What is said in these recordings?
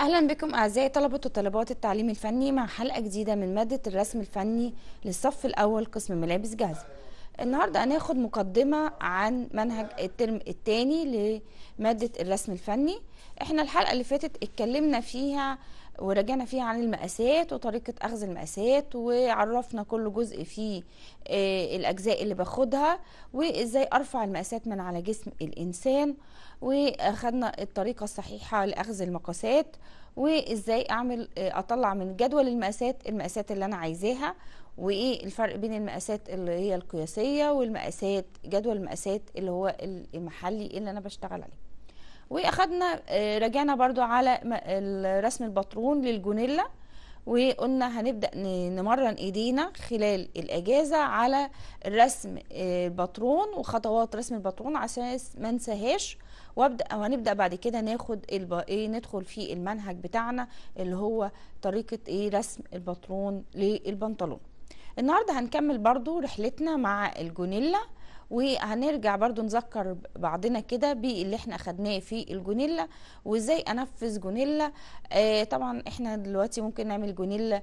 اهلا بكم اعزائي طلبه وطلبات التعليم الفني مع حلقه جديده من ماده الرسم الفني للصف الاول قسم ملابس جاهزه النهاردة هناخد مقدمة عن منهج الترم الثاني لمادة الرسم الفني احنا الحلقة اللي فاتت اتكلمنا فيها وراجعنا فيها عن المقاسات وطريقة أخذ المقاسات وعرفنا كل جزء فيه آه، الأجزاء اللي باخدها وإزاي أرفع المقاسات من على جسم الإنسان وأخدنا الطريقة الصحيحة لأخذ المقاسات وإزاي أعمل آه، أطلع من جدول المقاسات المقاسات اللي أنا عايزاها وايه الفرق بين المقاسات اللي هي القياسيه والمقاسات جدول المقاسات اللي هو المحلي اللي انا بشتغل عليه واخدنا آه، رجعنا برضو على رسم الباترون للجونيلا وقلنا هنبدا نمرن ايدينا خلال الاجازه على رسم آه، الباترون وخطوات رسم الباترون عشان ما انساهاش وابدا وهنبدا بعد كده ناخد ايه ندخل في المنهج بتاعنا اللي هو طريقه ايه رسم الباترون للبنطلون النهارده هنكمل برضو رحلتنا مع الجونيلا وهنرجع برضو نذكر بعضنا كده باللي احنا اخدناه في الجونيلا وازاي انفذ جونيلا آه طبعا احنا دلوقتي ممكن نعمل جونيلا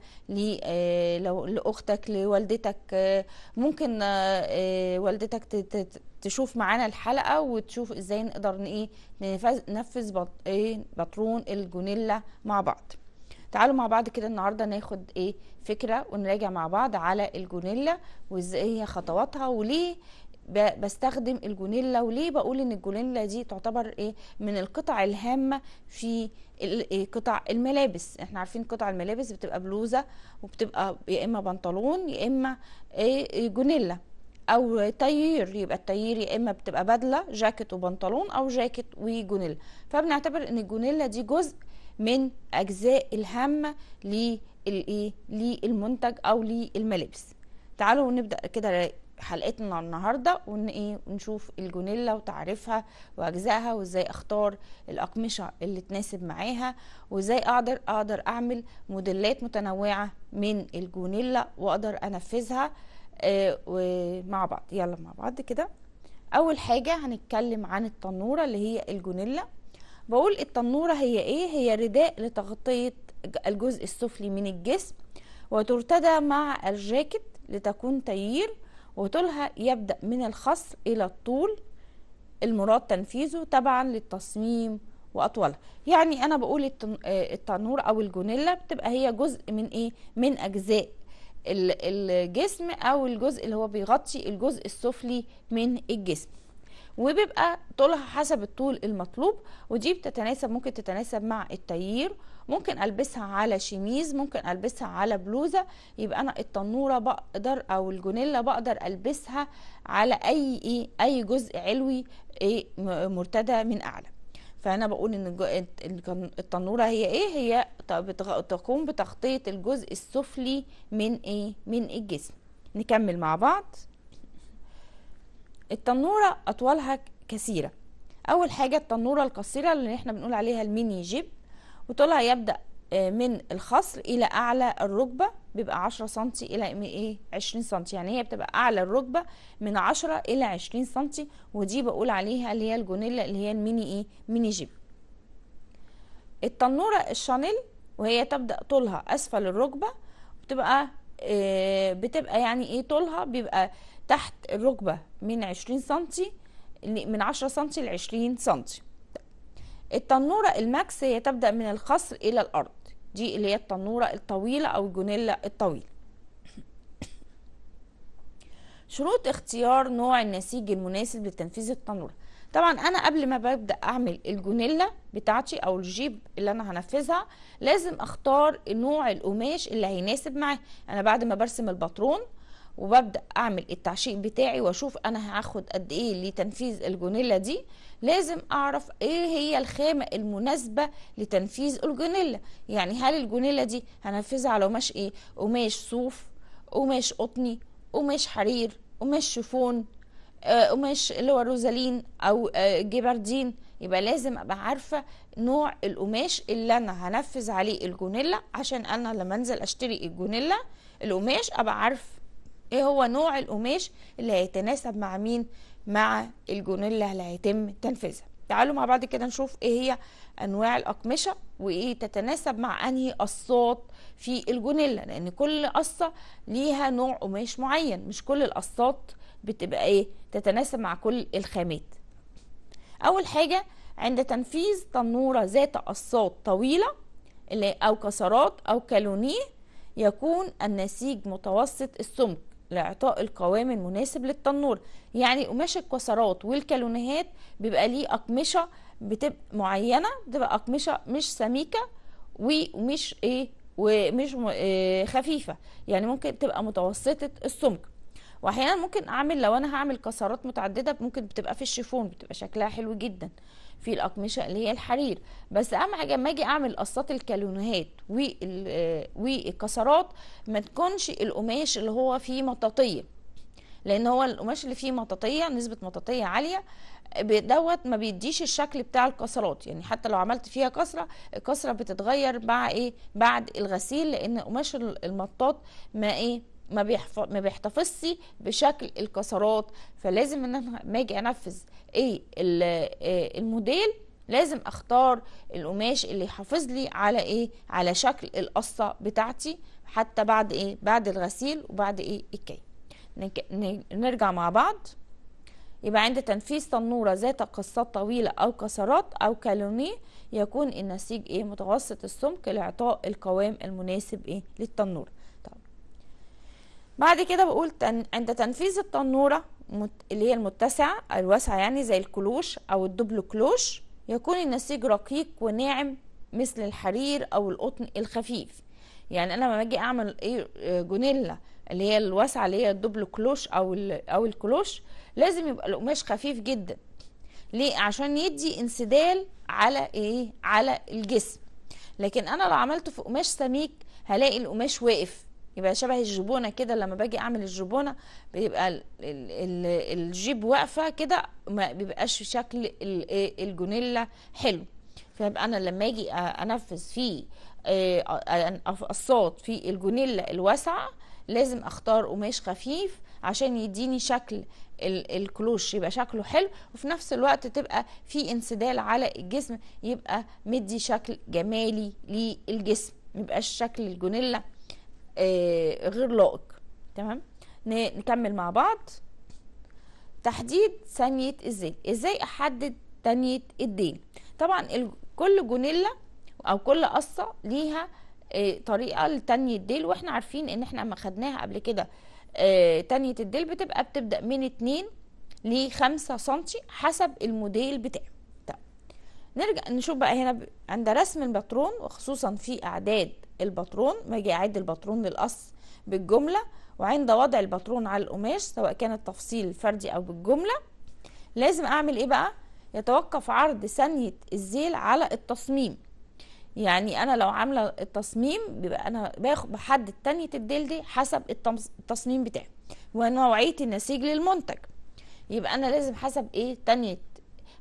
آه لو لاختك لوالدتك آه ممكن آه, آه، والدتك تشوف معانا الحلقه وتشوف ازاي نقدر ايه ننفذ بط... ايه بطرون الجونيلا مع بعض تعالوا مع بعض كده النهارده ناخد ايه فكره ونراجع مع بعض على الجونيلا وازاي هي خطواتها وليه بستخدم الجونيلا وليه بقول ان الجونيلا دي تعتبر ايه من القطع الهامه في إيه، قطع الملابس احنا عارفين قطع الملابس بتبقى بلوزه وبتبقى يا اما بنطلون يا اما إيه, إيه، جونيلا او تيير يبقى التيير يا اما بتبقى بدله جاكيت وبنطلون او جاكيت وجونيلا فبنعتبر ان الجونيلا دي جزء من اجزاء الهامه للايه للمنتج او للملابس تعالوا نبدا كده حلقتنا النهارده ون ايه ونشوف الجونيلا وتعريفها واجزائها وازاي اختار الاقمشه اللي تناسب معاها وازاي اقدر اقدر اعمل موديلات متنوعه من الجونيلا واقدر انفذها آه مع بعض يلا مع بعض كده اول حاجه هنتكلم عن التنوره اللي هي الجونيلا بقول التنورة هي ايه هي رداء لتغطية الجزء السفلي من الجسم وترتدى مع الجاكت لتكون تيير وطولها يبدأ من الخصر إلى الطول المراد تنفيذه تبعا للتصميم وأطولها يعني أنا بقول آه، التنور أو الجونيلا بتبقى هي جزء من إيه من أجزاء الجسم أو الجزء اللي هو بيغطي الجزء السفلي من الجسم وبيبقى طولها حسب الطول المطلوب ودي بتتناسب ممكن تتناسب مع التيير ممكن البسها على شميز ممكن البسها على بلوزه يبقى انا التنوره بقدر او الجونيلا بقدر البسها على اي ايه اي جزء علوي ايه مرتدى من اعلى فانا بقول ان التنوره هي ايه هي تقوم بتغطيه الجزء السفلي من ايه من الجسم نكمل مع بعض التنورة أطوالها كثيرة أول حاجة التنورة القصيرة اللي احنا بنقول عليها الميني جيب وطولها يبدأ آه، من الخصر إلى أعلى الركبة بيبقى 10 سم إلى 20 إيه، سم يعني هي بتبقى أعلى الركبة من 10 إلى 20 سم ودي بقول عليها اللي هي الجونيلا اللي هي الميني إيه ميني جيب التنورة الشانيل وهي تبدأ طولها أسفل الركبة بتبقى آه، بتبقى يعني ايه طولها بيبقى تحت الركبة من 20 سنتي من 10 سنتي ل 20 سنتي التنورة الماكس هي تبدأ من الخصر إلى الأرض دي اللي هي التنورة الطويلة أو الجونيلا الطويلة شروط اختيار نوع النسيج المناسب لتنفيذ التنورة طبعا انا قبل ما ببدا اعمل الجونيلا بتاعتي او الجيب اللي انا هنفذها لازم اختار نوع القماش اللي هيناسب معاه انا بعد ما برسم الباترون وببدا اعمل التعشيق بتاعي واشوف انا هاخد قد ايه لتنفيذ الجونيلا دي لازم اعرف ايه هي الخامه المناسبه لتنفيذ الجونيلا يعني هل الجونيلا دي هنفذها على قماش ايه قماش صوف قماش قطني قماش حرير قماش شيفون آه، قماش اللي هو روزالين او آه، جبردين يبقى لازم ابقى عارفه نوع القماش اللي انا هنفذ عليه الجونيلا عشان انا لما انزل اشتري الجونيلا القماش ابقى عارف ايه هو نوع القماش اللي هيتناسب مع مين مع الجونيلا اللي هيتم تنفيذها تعالوا مع بعض كده نشوف ايه هي انواع الاقمشه وايه تتناسب مع انهي قصات في الجونيلا لان كل قصه ليها نوع قماش معين مش كل القصات بتبقى ايه تتناسب مع كل الخامات اول حاجه عند تنفيذ تنوره ذات قصات طويله او كسرات او كالونيه يكون النسيج متوسط السمك لاعطاء القوام المناسب للتنور يعني قماش الكسرات والكالونهات بيبقى ليه اقمشه بتبقى معينه بتبقى اقمشه مش سميكه ومش ايه ومش آه، خفيفه يعني ممكن تبقى متوسطه السمك واحيانا ممكن اعمل لو انا هعمل كسرات متعدده ممكن بتبقى في الشيفون بتبقى شكلها حلو جدا في الاقمشه اللي هي الحرير بس اهم حاجه لما اجي اعمل قصات الكالونهات والكسرات آه، ما تكونش القماش اللي هو فيه مطاطيه لان هو القماش اللي فيه مطاطيه نسبه مطاطيه عاليه دوت ما بيديش الشكل بتاع الكسرات يعني حتى لو عملت فيها كسره الكسره بتتغير مع ايه بعد الغسيل لان قماش المطاط ما ايه ما بيحفظ ما بيحتفظش بشكل الكسرات فلازم ان انا لما اجي انفذ ايه آه، الموديل لازم اختار القماش اللي يحافظ لي على ايه على شكل القصه بتاعتي حتى بعد ايه بعد الغسيل وبعد ايه الكي نرجع مع بعض يبقى عند تنفيذ تنورة ذات قصات طويلة أو كسرات أو كالوني يكون النسيج إيه متوسط السمك لإعطاء القوام المناسب إيه للتنورة بعد كده بقول تن... عند تنفيذ التنورة مت... اللي هي المتسعة الواسعة يعني زي الكلوش أو الدبل كلوش يكون النسيج رقيق وناعم مثل الحرير أو القطن الخفيف يعني أنا لما أجي أعمل إيه آه، جونيلا اللي هي الواسعة اللي هي الدبل كلوش أو ال... أو الكلوش لازم يبقى القماش خفيف جدا ليه عشان يدي انسدال على إيه على الجسم لكن أنا لو عملته في قماش سميك هلاقي القماش واقف يبقى شبه الجبونه كده لما باجي اعمل الجبونه بيبقى الجيب واقفه كده ما بيبقاش شكل إيه، الجونيلا حلو فيبقى انا لما اجي انفذ في إيه، الصوت في الجونيلا الواسعه لازم اختار قماش خفيف عشان يديني شكل الكلوش يبقى شكله حلو وفي نفس الوقت تبقى في انسدال على الجسم يبقى مدي شكل جمالي للجسم ميبقاش شكل الجونيلا آه، غير لائق تمام نكمل مع بعض تحديد ثانية الزيل ازاي احدد ثانية الديل طبعا كل جونيلا او كل قصة ليها آه، طريقة لتانية الديل واحنا عارفين ان احنا ما خدناها قبل كده تانية آه، الديل بتبقى بتبدأ من اتنين لخمسة سنتي حسب الموديل بتاعه نرجع نشوف بقى هنا عند رسم الباترون وخصوصا في اعداد الباترون باجي اعد الباترون للقص بالجمله وعند وضع الباترون على القماش سواء كان التفصيل الفردي او بالجمله لازم اعمل ايه بقى يتوقف عرض ثانيه الزيل على التصميم يعني انا لو عامله التصميم بيبقى انا باخد بحدد تانية الديل دي حسب التصميم بتاعي ونوعيه النسيج للمنتج يبقى انا لازم حسب ايه تانية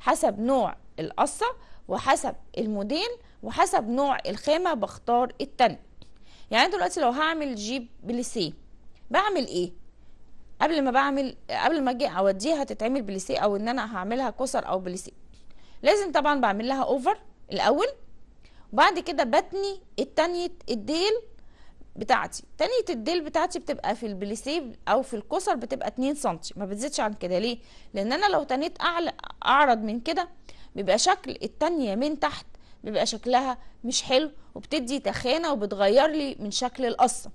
حسب نوع القصة وحسب الموديل وحسب نوع الخامة بختار التن يعني دلوقتي لو هعمل جيب بليسيه بعمل ايه قبل ما بعمل قبل ما اجي اوديها تتعمل بليسيه او ان انا هعملها كسر او بليسيه لازم طبعا بعمل لها اوفر الاول وبعد كده بتني التانية الديل بتاعتي تانية الديل بتاعتي بتبقى في البليسيه او في الكسر بتبقى 2 سنتي ما بتزيدش عن كده ليه لان انا لو تنيت اعلى اعرض من كده بيبقى شكل التانية من تحت بيبقى شكلها مش حلو وبتدي تخانة وبتغير لي من شكل القصة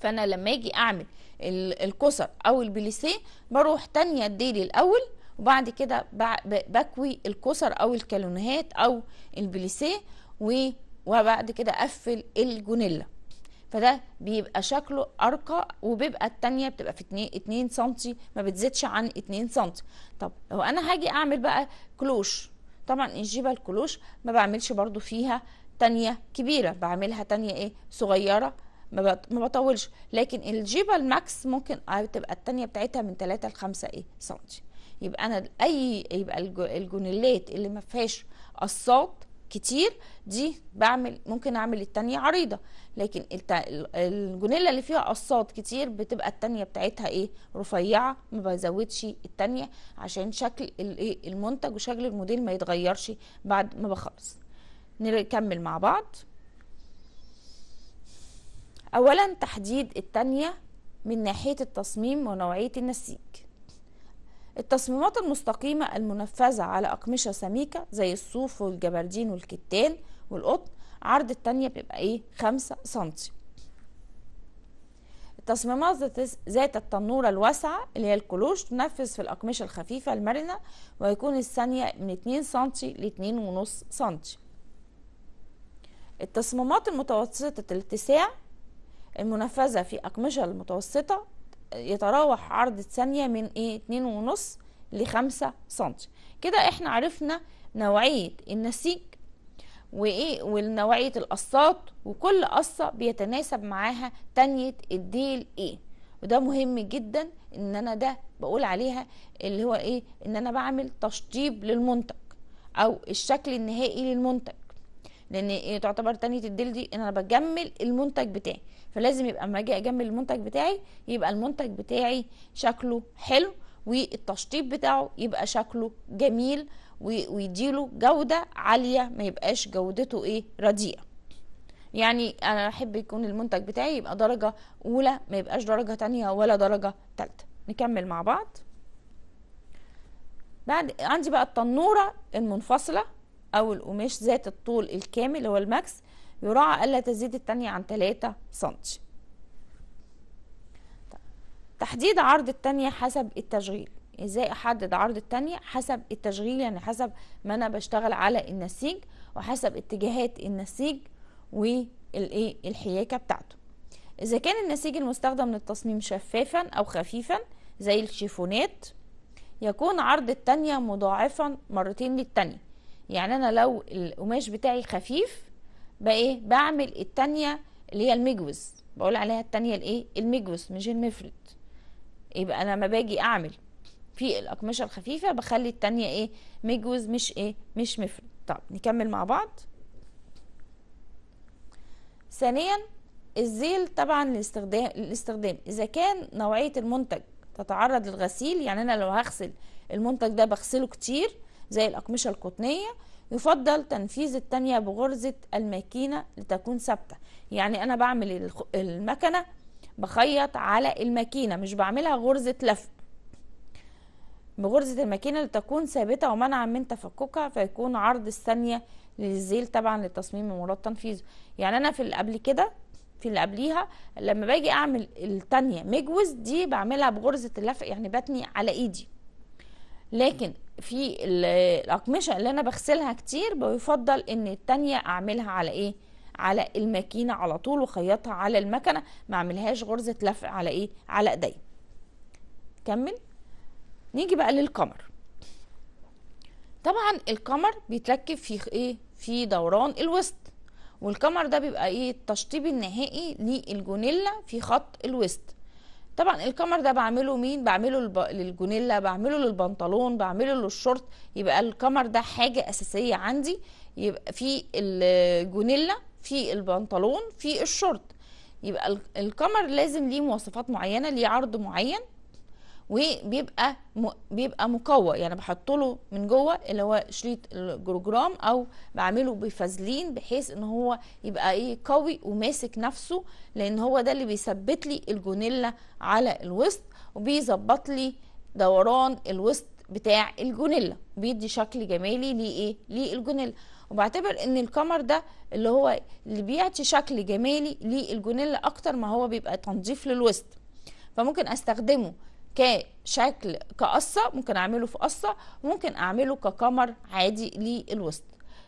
فانا لما اجي اعمل الكسر او البليسيه بروح تانية الديلي الاول وبعد كده بكوي الكسر او الكالونهات او البليسيه وبعد كده اقفل الجونيلا فده بيبقى شكله ارقى وبيبقى التانية بتبقى في 2 2 سم ما بتزيدش عن 2 سم طب لو انا هاجي اعمل بقى كلوش طبعا الجيبه الكلوش ما بعملش برضو فيها تانية كبيره بعملها تانية ايه صغيره ما بطولش لكن الجيبه الماكس ممكن تبقى التانية بتاعتها من 3 ل 5 ايه سم يبقى انا اي يبقى الجونيلات اللي ما فيهاش قصات كتير دي بعمل ممكن اعمل التانية عريضة لكن الجونيلا اللي فيها قصات كتير بتبقى التانية بتاعتها ايه رفيعة ما بزودش التانية عشان شكل الايه المنتج وشكل الموديل ما يتغيرش بعد ما بخلص نكمل مع بعض اولا تحديد التانية من ناحية التصميم ونوعية النسيج التصميمات المستقيمة المنفذة على أقمشة سميكة زي الصوف والجبردين والكتان والقطن عرض التانية بيبقى إيه خمسة سنتي التصميمات ذات التنورة الواسعة اللي هي الكلوش تنفذ في الأقمشة الخفيفة المرنة ويكون الثانية من 2 سنتي ل 2.5 سنتي التصميمات المتوسطة الاتساع المنفذة في أقمشة المتوسطة يتراوح عرض الثانية من ايه اتنين ونص لخمسة سنتي كده احنا عرفنا نوعية النسيج وايه ونوعية القصات وكل قصة بيتناسب معاها تانية الديل ايه وده مهم جدا ان انا ده بقول عليها اللي هو ايه ان انا بعمل تشطيب للمنتج او الشكل النهائي للمنتج لان إيه تعتبر تانية الديل دي ان انا بجمل المنتج بتاعي فلازم يبقى لما اجي اجمل المنتج بتاعي يبقى المنتج بتاعي شكله حلو والتشطيب بتاعه يبقى شكله جميل ويديله جودة عالية ما يبقاش جودته ايه رديئة يعني انا احب يكون المنتج بتاعي يبقى درجة اولى ما يبقاش درجة تانية ولا درجة تالتة نكمل مع بعض بعد عندي بقى التنورة المنفصلة او القماش ذات الطول الكامل هو الماكس يراعى ألا تزيد الثانية عن 3 سم تحديد عرض الثانية حسب التشغيل ازاي احدد عرض الثانية حسب التشغيل يعني حسب ما انا بشتغل على النسيج وحسب اتجاهات النسيج والايه الحياكة بتاعته اذا كان النسيج المستخدم للتصميم شفافا او خفيفا زي الشيفونات يكون عرض التانية مضاعفا مرتين للتانية يعني انا لو القماش بتاعي خفيف بايه بعمل التانية اللي هي المجوز بقول عليها التانية الايه المجوز مش المفرد يبقى انا لما باجي اعمل في الاقمشة الخفيفة بخلي التانية ايه مجوز مش ايه مش مفرد طب نكمل مع بعض ثانيا الزيل طبعا الاستخدام الاستخدام اذا كان نوعية المنتج تتعرض للغسيل يعني انا لو هغسل المنتج ده بغسله كتير زي الاقمشة القطنية يفضل تنفيذ التانية بغرزة الماكينة لتكون ثابتة يعني أنا بعمل المكنة بخيط على الماكينة مش بعملها غرزة لف بغرزة الماكينة لتكون ثابتة ومنعا من تفككها فيكون عرض الثانية للزيل طبعا للتصميم المراد تنفيذه يعني أنا في اللي قبل كده في اللي قبليها لما باجي أعمل التانية مجوز دي بعملها بغرزة اللفق يعني بتني على إيدي لكن في الاقمشه اللي انا بغسلها كتير بيفضل ان التانية اعملها على ايه على الماكينه على طول وخيطها على المكنه ما اعملهاش غرزه لف على ايه على ايديا كمل نيجي بقى للقمر طبعا القمر بيتركب في ايه في دوران الوسط والقمر ده بيبقى ايه التشطيب النهائي للجونيلا في خط الوسط طبعا الكمر ده بعمله مين بعمله الب... للجونيلا بعمله للبنطلون بعمله للشورت يبقى الكمر ده حاجه اساسيه عندي يبقى في الجونيلا في البنطلون في الشورت يبقى الكمر لازم ليه مواصفات معينه ليه عرض معين وبيبقى م... بيبقى مقوى يعني بحط له من جوه اللي هو شريط الجروجرام او بعمله بفازلين بحيث ان هو يبقى ايه قوي وماسك نفسه لان هو ده اللي بيثبت لي الجونيلا على الوسط وبيظبط لي دوران الوسط بتاع الجونيلا بيدي شكل جمالي ليه ايه للجونيلا وبعتبر ان القمر ده اللي هو اللي بيعطي شكل جمالي للجونيلا اكتر ما هو بيبقى تنظيف للوسط فممكن استخدمه كشكل كقصة ممكن أعمله في قصة ممكن أعمله كقمر عادي للوسط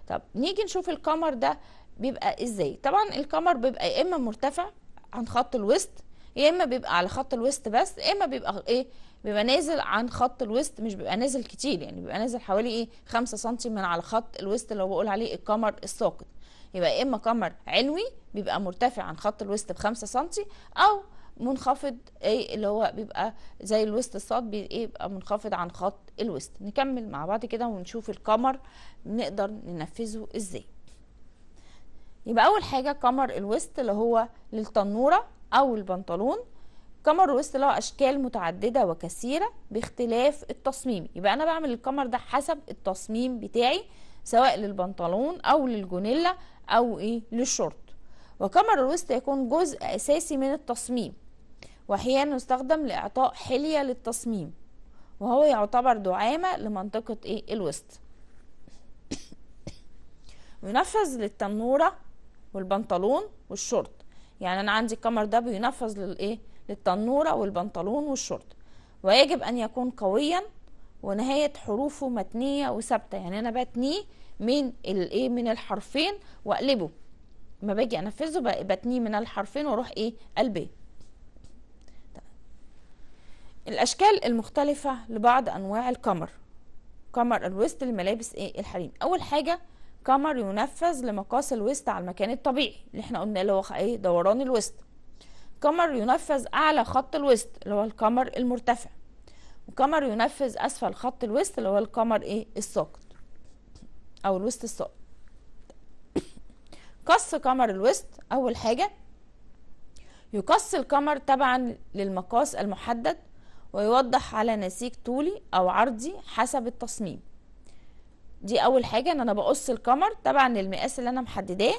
طب نيجي نشوف القمر ده بيبقى إزاي طبعا القمر بيبقى يا إما مرتفع عن خط الوسط يا إما بيبقى على خط الوسط بس يا إما بيبقى إيه بيبقى نازل عن خط الوسط مش بيبقى نازل كتير يعني بيبقى نازل حوالي إيه 5 سم من على خط الوسط اللي هو بقول عليه القمر الساقط يبقى يا إما قمر علوي بيبقى مرتفع عن خط الوسط ب 5 سنتي أو منخفض ايه اللي هو بيبقى زي الوسط الصاد بيبقى إيه، منخفض عن خط الوسط نكمل مع بعض كده ونشوف القمر نقدر ننفذه ازاي يبقى اول حاجه قمر الوسط اللي هو للتنوره او البنطلون قمر الوسط له اشكال متعدده وكثيره باختلاف التصميم يبقى انا بعمل القمر ده حسب التصميم بتاعي سواء للبنطلون او للجونيلا او ايه للشورت وقمر الوسط يكون جزء اساسي من التصميم واحيانا يستخدم لاعطاء حليه للتصميم وهو يعتبر دعامه لمنطقه ايه الوسط ينفذ للتنوره والبنطلون والشورت يعني انا عندي الكمر ده بينفذ للايه للتنوره والبنطلون والشورت ويجب ان يكون قويا ونهايه حروفه متنيه وثابته يعني انا بتنيه من الايه من الحرفين واقلبه ما باجي انفذه بتنيه من الحرفين واروح ايه قلبيه الأشكال المختلفة لبعض أنواع القمر قمر الوسط لملابس إيه الحريم أول حاجة قمر ينفذ لمقاس الوسط على المكان الطبيعي اللي احنا قلنا اللي هو ايه دوران الوسط قمر ينفذ أعلى خط الوسط اللي هو القمر المرتفع وقمر ينفذ أسفل خط الوسط اللي هو القمر إيه الساقط أو الوسط الساقط قص قمر الوسط أول حاجة يقص القمر تبعا للمقاس المحدد ويوضح على نسيج طولي او عرضي حسب التصميم دي اول حاجه ان انا بقص القمر تبعا للمقاس اللي انا محدداه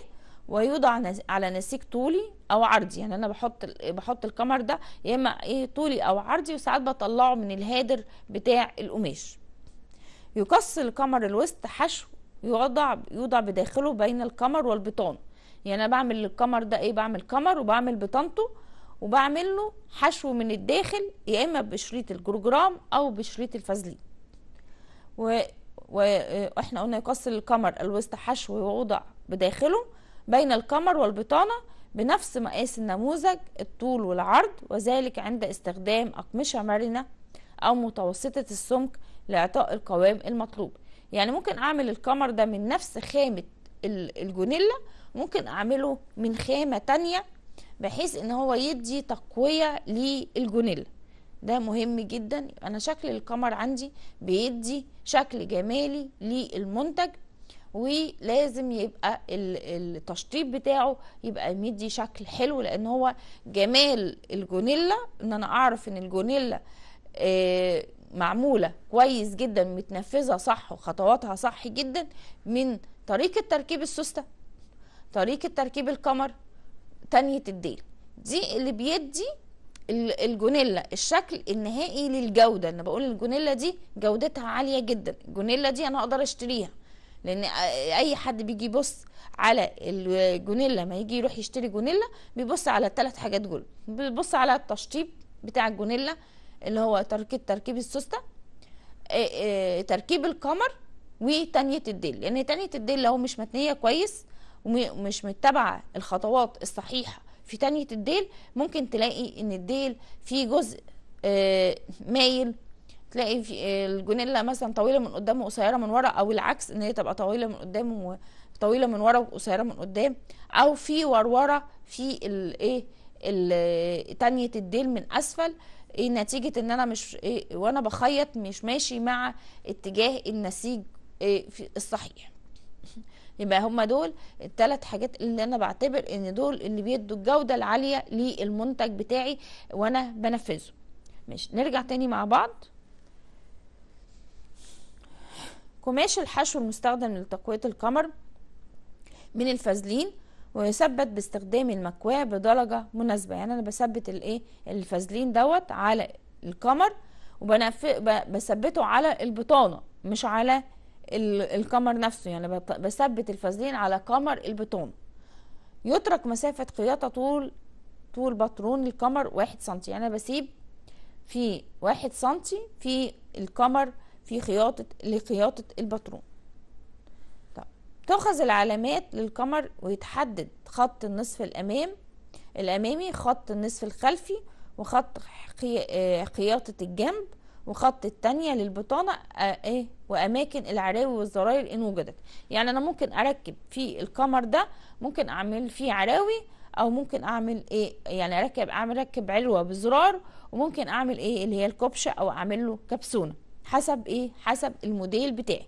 ويوضع على نسيج طولي او عرضي يعني انا بحط بحط القمر ده يا اما ايه طولي او عرضي وساعات بطلعه من الهادر بتاع القماش يقص القمر الوسط حشو يوضع يوضع بداخله بين القمر والبطان يعني انا بعمل القمر ده ايه بعمل قمر وبعمل بطانته وبعمل له حشو من الداخل يا اما بشريط الجروجرام او بشريط الفازلين و... واحنا قلنا يقصر القمر الوسط حشو ووضع بداخله بين القمر والبطانه بنفس مقاس النموذج الطول والعرض وذلك عند استخدام اقمشه مرنه او متوسطه السمك لاعطاء القوام المطلوب يعني ممكن اعمل القمر ده من نفس خامه الجونيلا ممكن اعمله من خامه تانية بحيث ان هو يدي تقوية للجونيلا ده مهم جدا انا شكل القمر عندي بيدي شكل جمالي للمنتج ولازم يبقى التشطيب بتاعه يبقى مدي شكل حلو لان هو جمال الجونيلا ان انا اعرف ان الجونيلا آه، معموله كويس جدا متنفذه صح وخطواتها صح جدا من طريقه تركيب السوسته طريقه تركيب القمر تانية الديل دي اللي بيدي الجونيلا الشكل النهائي للجودة انا بقول الجونيلا دي جودتها عالية جدا الجونيلا دي انا اقدر اشتريها لان اي حد بيجي يبص على الجونيلا ما يجي يروح يشتري جونيلا بيبص على ثلاث حاجات دول بيبص على التشطيب بتاع الجونيلا اللي هو تركيب تركيب السوستة آه، آه، تركيب القمر وتانية الديل لان تانية الديل لو مش متنية كويس ومش متبعه الخطوات الصحيحه في تانية الديل ممكن تلاقي ان الديل في جزء آه، مايل تلاقي في آه، الجونيلا مثلا طويله من قدام وقصيره من ورا او العكس ان هي تبقى طويله من قدام وطويله من ورا وقصيره من قدام او في وروره في الايه تانية الديل من اسفل إيه نتيجه ان انا مش إيه وانا بخيط مش ماشي مع اتجاه النسيج إيه الصحيح يبقى هما دول التلات حاجات اللي انا بعتبر ان دول اللي بيدوا الجوده العاليه للمنتج بتاعي وانا بنفذه ماشي نرجع تاني مع بعض قماش الحشو المستخدم لتقويه القمر من الفازلين ويثبت باستخدام المكواه بدرجه مناسبه يعني انا بثبت الايه الفازلين دوت على القمر وبثبته على البطانه مش على القمر نفسه يعني بثبت الفازلين على قمر البطون يترك مسافة خياطة طول طول بطرون القمر واحد سنتي يعني بسيب في واحد سنتي في القمر في خياطة لخياطة البطرون طب تؤخذ العلامات للقمر ويتحدد خط النصف الأمام الأمامي خط النصف الخلفي وخط آه، خياطة الجنب وخط التانية للبطانة آه، ايه واماكن العراوي والزراير ان وجدت يعني انا ممكن اركب في القمر ده ممكن اعمل فيه عراوي او ممكن اعمل ايه يعني اركب اعمل اركب علوه بزرار وممكن اعمل ايه اللي هي الكبشه او اعمل له كبسونه حسب ايه حسب الموديل بتاعي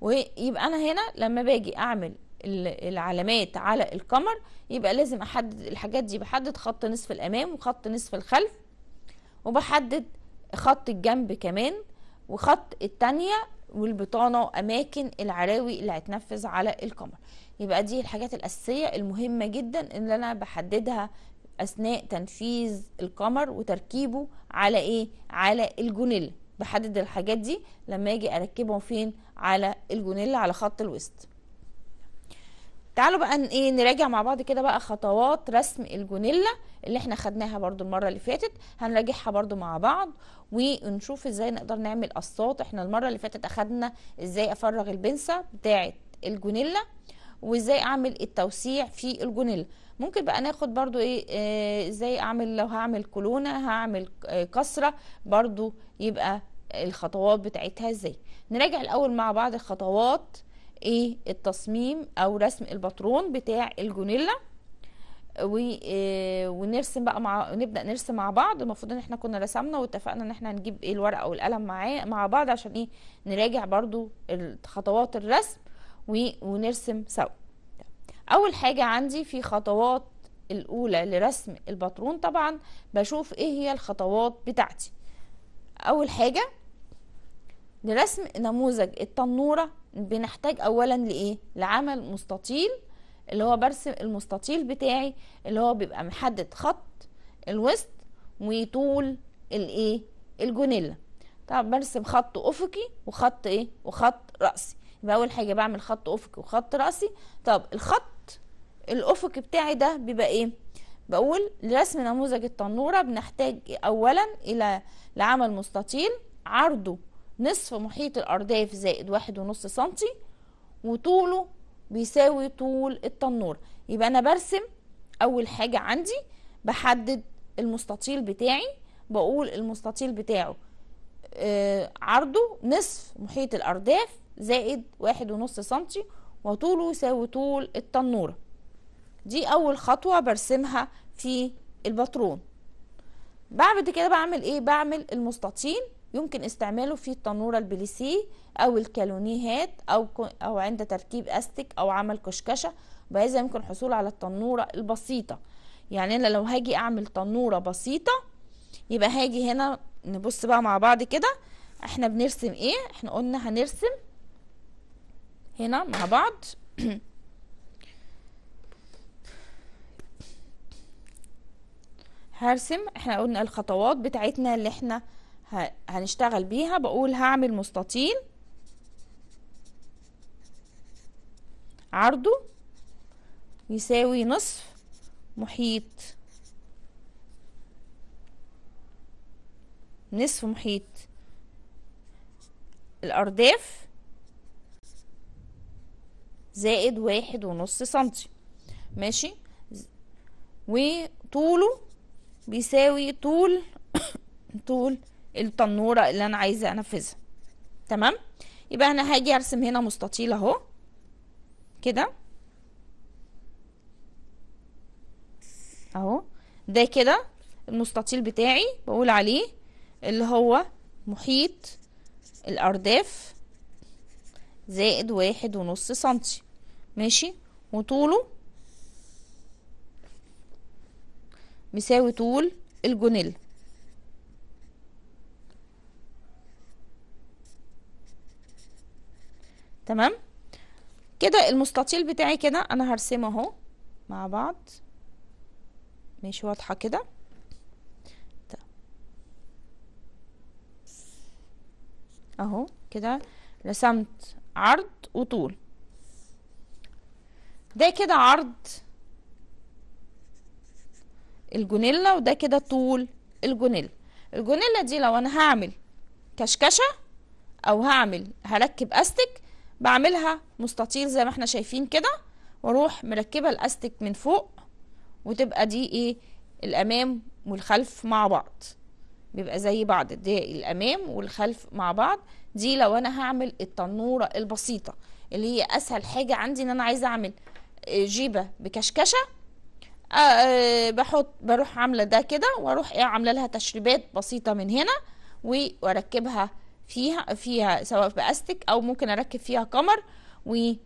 ويبقى انا هنا لما باجي اعمل العلامات على القمر يبقى لازم احدد الحاجات دي بحدد خط نصف الامام وخط نصف الخلف وبحدد خط الجنب كمان وخط التانية والبطانة أماكن العراوي اللي هتنفذ على القمر يبقى دي الحاجات الأساسية المهمة جدا اللي أنا بحددها أثناء تنفيذ القمر وتركيبه على إيه؟ على الجونيلا بحدد الحاجات دي لما أجي أركبهم فين؟ على الجونيلا على خط الوسط تعالوا بقى ايه نراجع مع بعض كده بقى خطوات رسم الجونيلا اللي احنا خدناها برضو المره اللي فاتت هنراجعها برضو مع بعض ونشوف ازاي نقدر نعمل قصات احنا المره اللي فاتت اخدنا ازاي افرغ البنسه بتاعه الجونيلا وازاي اعمل التوسيع في الجونيلا ممكن بقى ناخد برضو ايه آه، ازاي اعمل لو هعمل كولونه هعمل آه، كسره برضو يبقى الخطوات بتاعتها ازاي نراجع الاول مع بعض الخطوات ايه التصميم او رسم الباترون بتاع الجونيلا آه، ونرسم بقى مع نبدا نرسم مع بعض المفروض ان احنا كنا رسمنا واتفقنا ان احنا هنجيب ايه الورقه والقلم معاه مع بعض عشان ايه نراجع برضو خطوات الرسم ونرسم سوا اول حاجه عندي في خطوات الاولى لرسم الباترون طبعا بشوف ايه هي الخطوات بتاعتي اول حاجه لرسم نموذج التنوره بنحتاج اولا لايه لعمل مستطيل اللي هو برسم المستطيل بتاعي اللي هو بيبقى محدد خط الوسط وطول الايه الجونيلا طب برسم خط افقي وخط ايه وخط راسي يبقى اول حاجه بعمل خط افقي وخط راسي طب الخط الافقي بتاعي ده بيبقى ايه بقول لرسم نموذج التنوره بنحتاج اولا الى لعمل مستطيل عرضه نصف محيط الأرداف زائد واحد ونص سنتي وطوله بيساوي طول التنورة يبقى أنا برسم أول حاجة عندي بحدد المستطيل بتاعي بقول المستطيل بتاعه آه، عرضه نصف محيط الأرداف زائد واحد ونص سنتي وطوله يساوي طول التنورة دي أول خطوة برسمها في الباترون بعد كده بعمل ايه بعمل المستطيل يمكن استعماله في التنورة البليسي أو الكالونيهات أو, أو عند تركيب أستك أو عمل كشكشة بهذا يمكن الحصول على التنورة البسيطة يعني أنا لو هاجي أعمل تنورة بسيطة يبقى هاجي هنا نبص بقى مع بعض كده احنا بنرسم ايه احنا قلنا هنرسم هنا مع بعض هرسم احنا قلنا الخطوات بتاعتنا اللي احنا هنشتغل بيها بقول هعمل مستطيل عرضه يساوي نصف محيط نصف محيط الأرداف زائد واحد ونص سنتي ماشي وطوله بيساوي طول طول التنورة اللي انا عايزة انفذها تمام يبقى انا هاجي ارسم هنا مستطيل اهو كده اهو ده كده المستطيل بتاعي بقول عليه اللي هو محيط الارداف زائد واحد ونص سنتي ماشي وطوله مساوي طول الجنيل تمام كده المستطيل بتاعي كده انا هرسمه اهو مع بعض مش واضحه كده طيب. اهو كده رسمت عرض وطول ده كده عرض الجونيلا وده كده طول الجونيلا الجونيلا دي لو انا هعمل كشكشه او هعمل هركب استك بعملها مستطيل زي ما احنا شايفين كده واروح مركبه الاستك من فوق وتبقى دي ايه الامام والخلف مع بعض بيبقى زي بعض دي الامام والخلف مع بعض دي لو انا هعمل التنوره البسيطه اللي هي اسهل حاجه عندي ان انا عايزه اعمل آه، جيبه بكشكشه آه، آه، بحط بروح عامله ده كده واروح ايه عامله لها تشريبات بسيطه من هنا واركبها فيها فيها سواء باستك او ممكن اركب فيها قمر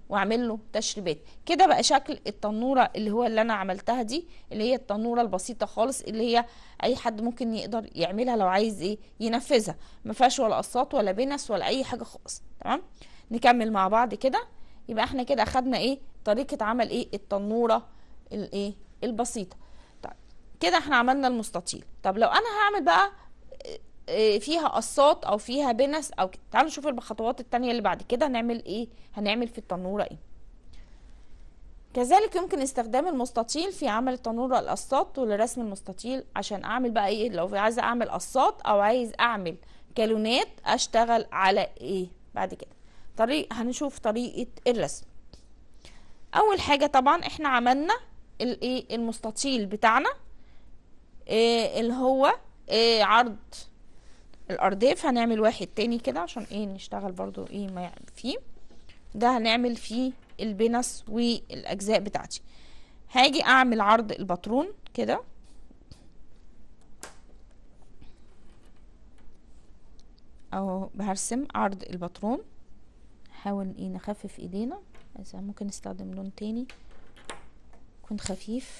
واعمل له تشريبات كده بقى شكل التنوره اللي هو اللي انا عملتها دي اللي هي التنوره البسيطه خالص اللي هي اي حد ممكن يقدر يعملها لو عايز ايه ينفذها ما فيهاش ولا قصات ولا بنس ولا اي حاجه خالص تمام نكمل مع بعض كده يبقى احنا كده اخدنا ايه طريقه عمل ايه التنوره الايه البسيطه طيب كده احنا عملنا المستطيل طب لو انا هعمل بقى آه، فيها قصات او فيها بنس او تعالوا نشوف الخطوات التانية اللي بعد كده هنعمل ايه هنعمل في التنورة ايه كذلك يمكن استخدام المستطيل في عمل التنورة القصات ولرسم المستطيل عشان اعمل بقى ايه لو عايزة اعمل قصات او عايز اعمل كالونات اشتغل على ايه بعد كده طريق هنشوف طريقة الرسم اول حاجة طبعا احنا عملنا الايه المستطيل بتاعنا إيه اللي هو إيه عرض الأرضية فهنعمل واحد تاني كده عشان ايه نشتغل برضو ايه ما يعني فيه ده هنعمل فيه البنس والأجزاء بتاعتي هاجي أعمل عرض الباترون كده اهو هرسم عرض الباترون نحاول ايه نخفف ايدينا ممكن نستخدم لون تاني يكون خفيف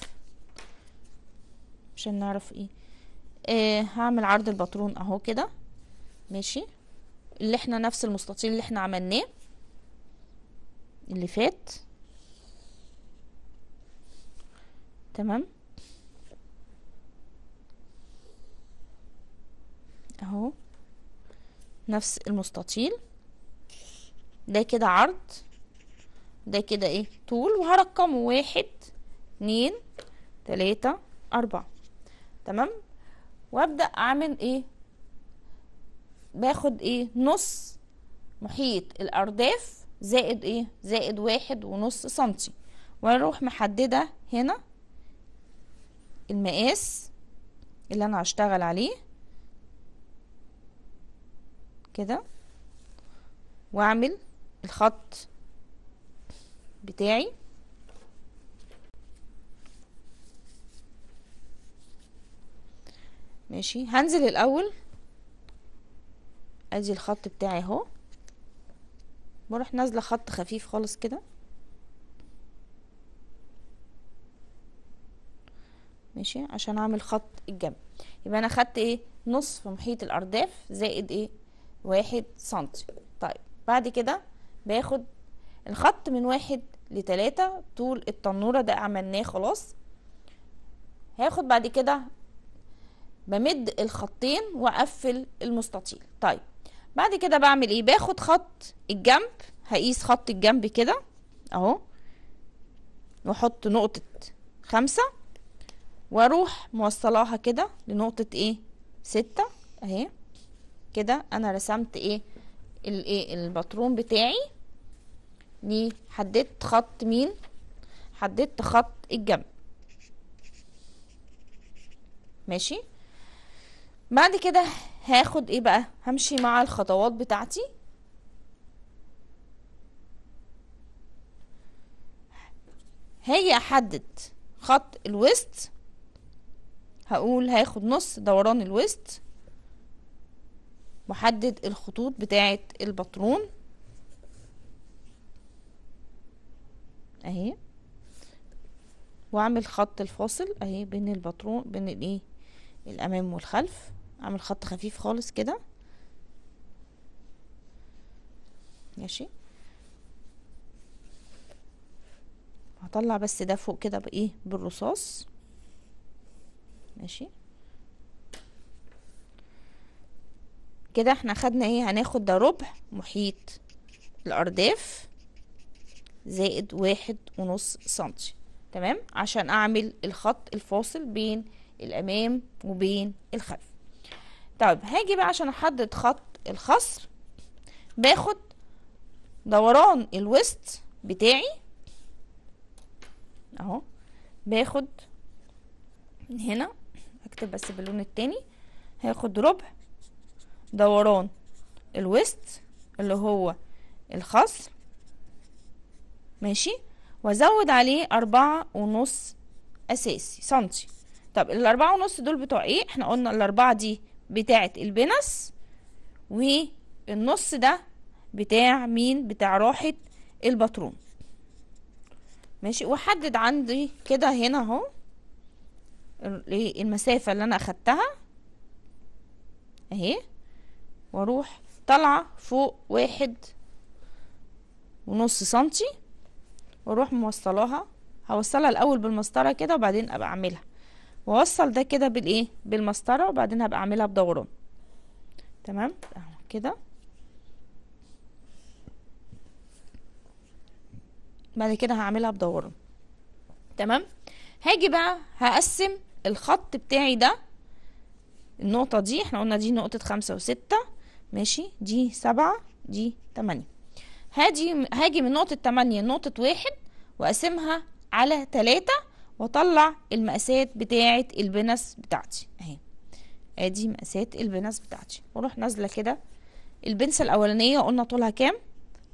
عشان نعرف ايه آه هعمل عرض الباترون اهو كده ماشي اللي احنا نفس المستطيل اللي احنا عملناه اللي فات تمام اهو نفس المستطيل ده كده عرض ده كده ايه طول وهرقمه واحد اتنين تلاتة اربعة تمام وابدا اعمل ايه باخد ايه نص محيط الارداف زائد ايه زائد واحد ونص سنتي واروح محدده هنا المقاس اللي انا هشتغل عليه كده واعمل الخط بتاعي ماشي هنزل الاول ادي الخط بتاعي اهو بروح نازله خط خفيف خالص كده ماشي عشان اعمل خط الجنب يبقى انا خدت ايه نصف محيط الارداف زائد ايه واحد سنتي طيب بعد كده باخد الخط من واحد لتلاتة طول التنورة ده عملناه خلاص هاخد بعد كده بمد الخطين واقفل المستطيل طيب بعد كده بعمل ايه باخد خط الجنب هقيس خط الجنب كده اهو واحط نقطة خمسة واروح موصلاها كده لنقطة ايه ستة اهي كده انا رسمت ايه الايه الباترون بتاعي دي حددت خط مين حددت خط الجنب ماشي بعد كده هاخد ايه بقى همشي مع الخطوات بتاعتي هي حدد خط الوسط هقول هاخد نص دوران الوسط وحدد الخطوط بتاعة البطرون اهي واعمل خط الفاصل اهي بين البطرون بين الايه الامام والخلف اعمل خط خفيف خالص كده ماشي هطلع بس ده فوق كده بايه بالرصاص ماشي كده احنا خدنا ايه هناخد ده ربع محيط الارداف زائد واحد ونص سنتي تمام عشان اعمل الخط الفاصل بين الامام وبين الخلف طيب هاجي بقى عشان احدد خط الخصر باخد دوران الوسط بتاعي اهو باخد من هنا اكتب بس باللون التاني هاخد ربع دوران الوسط اللي هو الخصر ماشي وازود عليه اربعة ونص اساسي سنتي طب الاربعة ونص دول بتوع ايه احنا قلنا الاربعة دي بتاعة البنس والنص ده بتاع مين بتاع راحة الباترون ماشي وحدد عندي كده هنا اهو المسافة اللي انا اخدتها اهي واروح طالعة فوق واحد ونص سنتي واروح موصلاها هوصلها الاول بالمسطرة كده وبعدين ابقى اعملها واوصل ده كده بالايه بالمسطره وبعدين هبقى اعملها بدوران تمام كده بعد كده هعملها بدوران تمام هاجي بقى هقسم الخط بتاعي ده النقطة دي احنا قلنا دي نقطة خمسة وستة ماشي دي سبعة دي تمانية هاجي هاجي من نقطة تمانية لنقطة واحد وأقسمها على تلاتة واطلع المقاسات بتاعه البنس بتاعتي اهي ادي مقاسات البنس بتاعتي واروح نازله كده البنسه الاولانيه قلنا طولها كام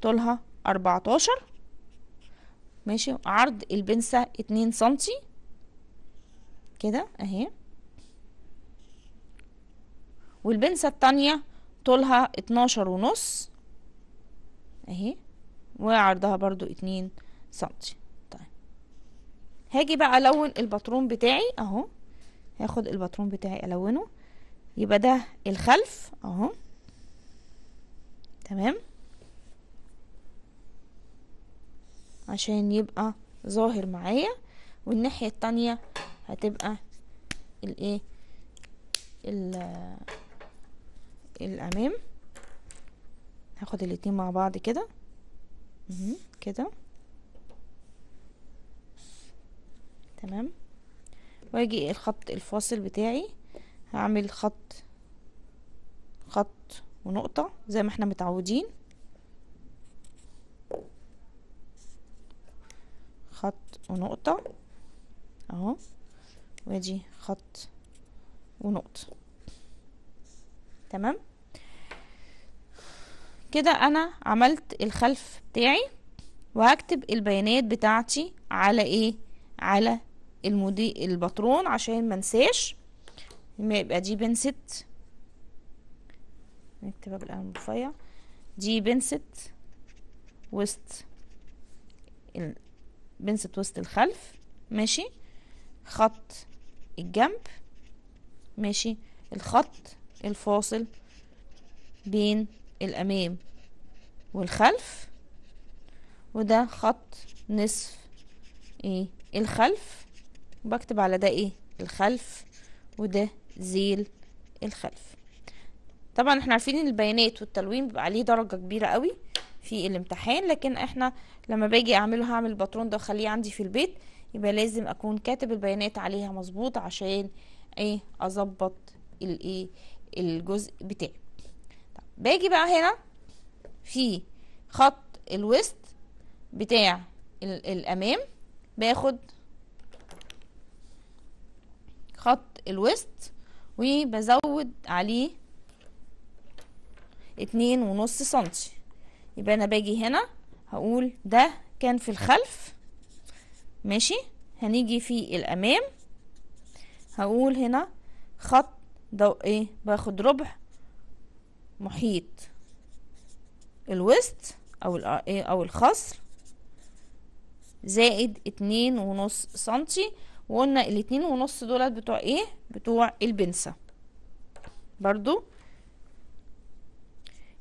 طولها 14 ماشي عرض البنسه 2 سم كده اهي والبنسه الثانيه طولها 12 ونص اهي وعرضها برضو 2 سم هاجي بقى الون الباترون بتاعي اهو هاخد الباترون بتاعي الونه يبقى ده الخلف اهو تمام عشان يبقى ظاهر معايا والناحية التانية هتبقى الايه الامام هاخد الاتنين مع بعض كده كده تمام واجي الخط الفاصل بتاعي هعمل خط خط ونقطة زي ما احنا متعودين خط ونقطة اهو وادي خط ونقطة تمام كده انا عملت الخلف بتاعي وهكتب البيانات بتاعتي على ايه على المدي الباترون عشان منساش يبقى دي بنست نكتبها بالقلم الرفيع دي بنست وسط بنست وسط الخلف ماشي خط الجنب ماشي الخط الفاصل بين الأمام والخلف وده خط نصف ايه الخلف وبكتب على ده ايه الخلف وده زيل الخلف طبعا احنا عارفين ان البيانات والتلوين بيبقى عليه درجة كبيرة قوي في الامتحان لكن احنا لما باجي اعمله هعمل الباترون ده واخليه عندي في البيت يبقى لازم اكون كاتب البيانات عليها مظبوط عشان ايه اظبط الايه الجزء بتاعي باجي بقى هنا في خط الوسط بتاع الامام باخد الوسط وبزود عليه اتنين ونص سنتي يبقى انا باجي هنا هقول ده كان في الخلف ماشي هنيجي في الامام هقول هنا خط دو ايه باخد ربع محيط الوسط او ايه او الخصر زائد اتنين ونص سنتي وقلنا الاتنين ونص دولت بتوع ايه بتوع البنسة برضو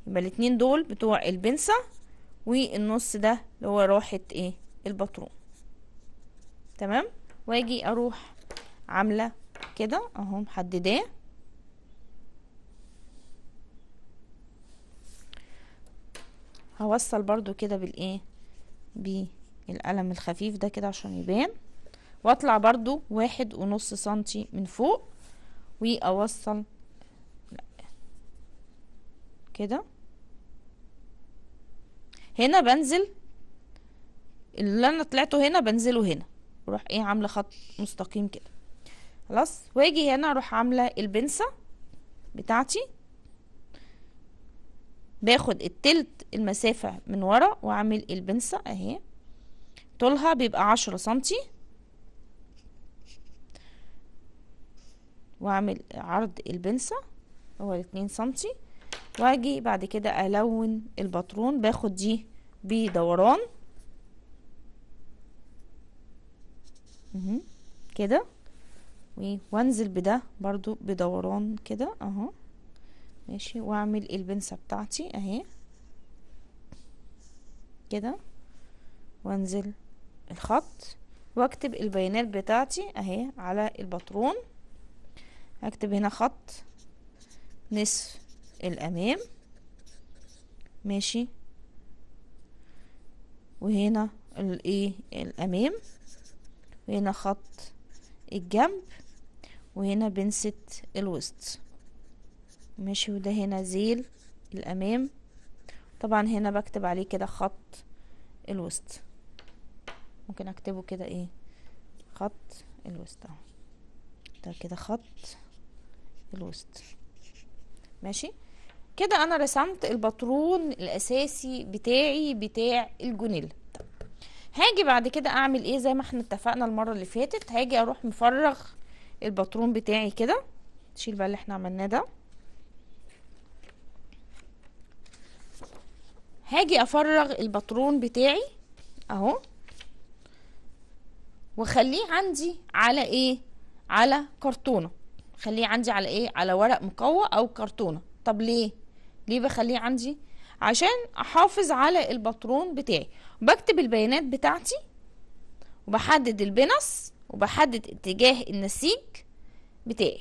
يبقى الاتنين دول بتوع البنسة والنص ده اللي هو راحة ايه البطرون تمام واجي اروح عاملة كده اهو محدداه هوصل برضو كده بالايه بالقلم الخفيف ده كده عشان يبان واطلع برضو واحد ونص سنتي من فوق واوصل كده هنا بنزل اللي انا طلعته هنا بنزله هنا وروح ايه عامله خط مستقيم كده خلاص واجي هنا اروح عامله البنسه بتاعتي باخد التلت المسافه من ورا واعمل البنسه اهي طولها بيبقى عشرة سنتي واعمل عرض البنسة هو الاتنين سنتي واجي بعد كده الون الباترون باخد دي بدوران كده وانزل بده برضو بدوران كده اهو ماشي واعمل البنسة بتاعتي اهي كده وانزل الخط واكتب البيانات بتاعتي اهي على الباترون هكتب هنا خط نصف الأمام ماشي وهنا الايه الأمام وهنا خط الجنب وهنا بنسة الوسط ماشي وده هنا زيل الأمام طبعا هنا بكتب عليه كده خط الوسط ممكن اكتبه كده ايه خط الوسط اهو ده كده خط الوسط ماشي كده انا رسمت الباترون الاساسي بتاعي بتاع الجونيلا هاجي بعد كده اعمل ايه زي ما احنا اتفقنا المره اللي فاتت هاجي اروح مفرغ الباترون بتاعي كده شيل بقى اللي احنا عملناه ده هاجي افرغ الباترون بتاعي اهو واخليه عندي على ايه على كرتونه خليه عندي على ايه على ورق مقوى او كرتونه طب ليه ليه بخليه عندي عشان احافظ على الباترون بتاعي بكتب البيانات بتاعتي وبحدد البنص وبحدد اتجاه النسيج بتاعي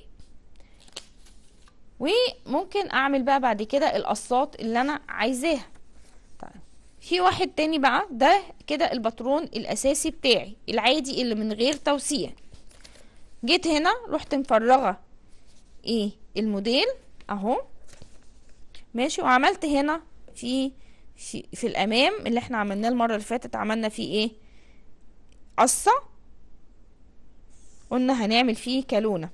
وممكن اعمل بقى بعد كده القصات اللي انا عايزاها طيب، في واحد تاني بقى ده كده الباترون الاساسي بتاعي العادي اللي من غير توسيع جيت هنا رحت مفرغه ايه الموديل اهو ماشي وعملت هنا في في الامام اللي احنا عملناه المره اللي فاتت عملنا فيه ايه قصه قلنا هنعمل فيه كالونه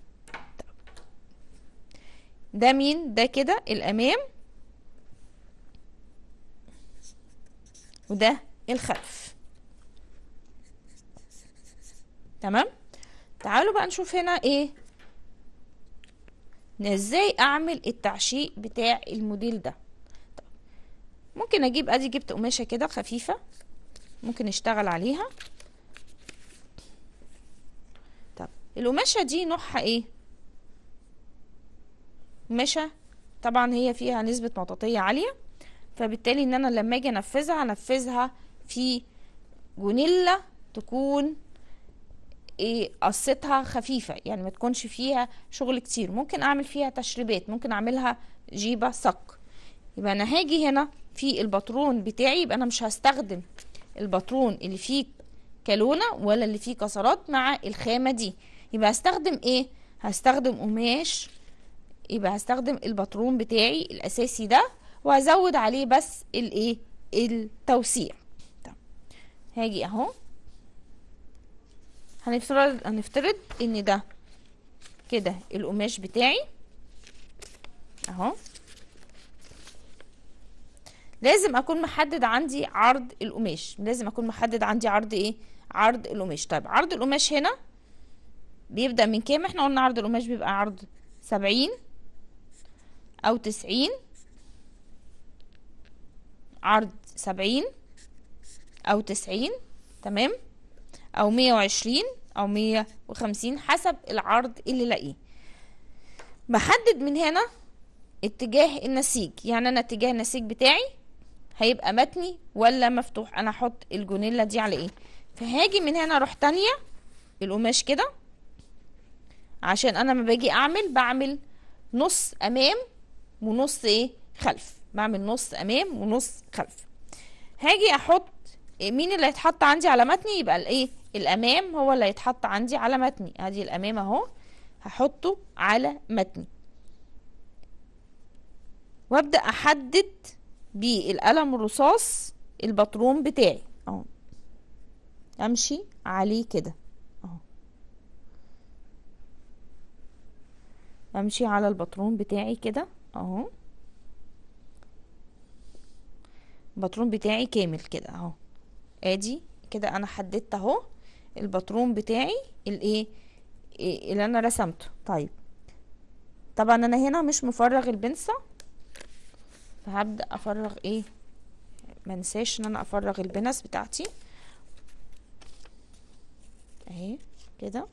ده مين ده كده الامام وده الخلف تمام تعالوا بقى نشوف هنا ايه ازاي اعمل التعشيق بتاع الموديل ده ممكن اجيب ادي جبت قماشه كده خفيفه ممكن نشتغل عليها طب القماشه دي نوعها ايه قماشه طبعا هي فيها نسبه مطاطيه عاليه فبالتالي ان انا لما اجي انفذها انفذها في جونيلا تكون ايه قصتها خفيفه يعني ما تكونش فيها شغل كتير ممكن اعمل فيها تشريبات ممكن اعملها جيبه صك يبقى انا هاجي هنا في الباترون بتاعي يبقى انا مش هستخدم الباترون اللي فيه كالونه ولا اللي فيه كسرات مع الخامه دي يبقى هستخدم ايه هستخدم قماش يبقى هستخدم الباترون بتاعي الاساسي ده وهزود عليه بس الايه التوسيع هاجي اهو هنفترض هنفترض ان ده كده القماش بتاعي اهو لازم اكون محدد عندي عرض القماش لازم اكون محدد عندي عرض ايه عرض القماش طيب عرض القماش هنا بيبدا من كام احنا قلنا عرض القماش بيبقى عرض سبعين او تسعين عرض سبعين او تسعين تمام او 120 او 150 حسب العرض اللي لقيه بحدد من هنا اتجاه النسيج يعني انا اتجاه النسيج بتاعي هيبقى متني ولا مفتوح انا هحط الجونيلا دي على ايه فهاجي من هنا اروح تانية القماش كده عشان انا ما باجي اعمل بعمل نص امام ونص ايه خلف بعمل نص امام ونص خلف هاجي احط مين اللي هيتحط عندي على متني يبقى الايه الامام هو اللي هيتحط عندي على متني ادي الامام اهو هحطه على متني وابدا احدد بالقلم الرصاص الباترون بتاعي اهو امشي عليه كده اهو امشي على الباترون بتاعي كده اهو الباترون بتاعي كامل كده اهو ادي كده انا حددت اهو الباترون بتاعي الايه اللي انا رسمته طيب طبعا انا هنا مش مفرغ البنصه فهبدا افرغ ايه منساش ان انا افرغ البنص بتاعتي اهي كده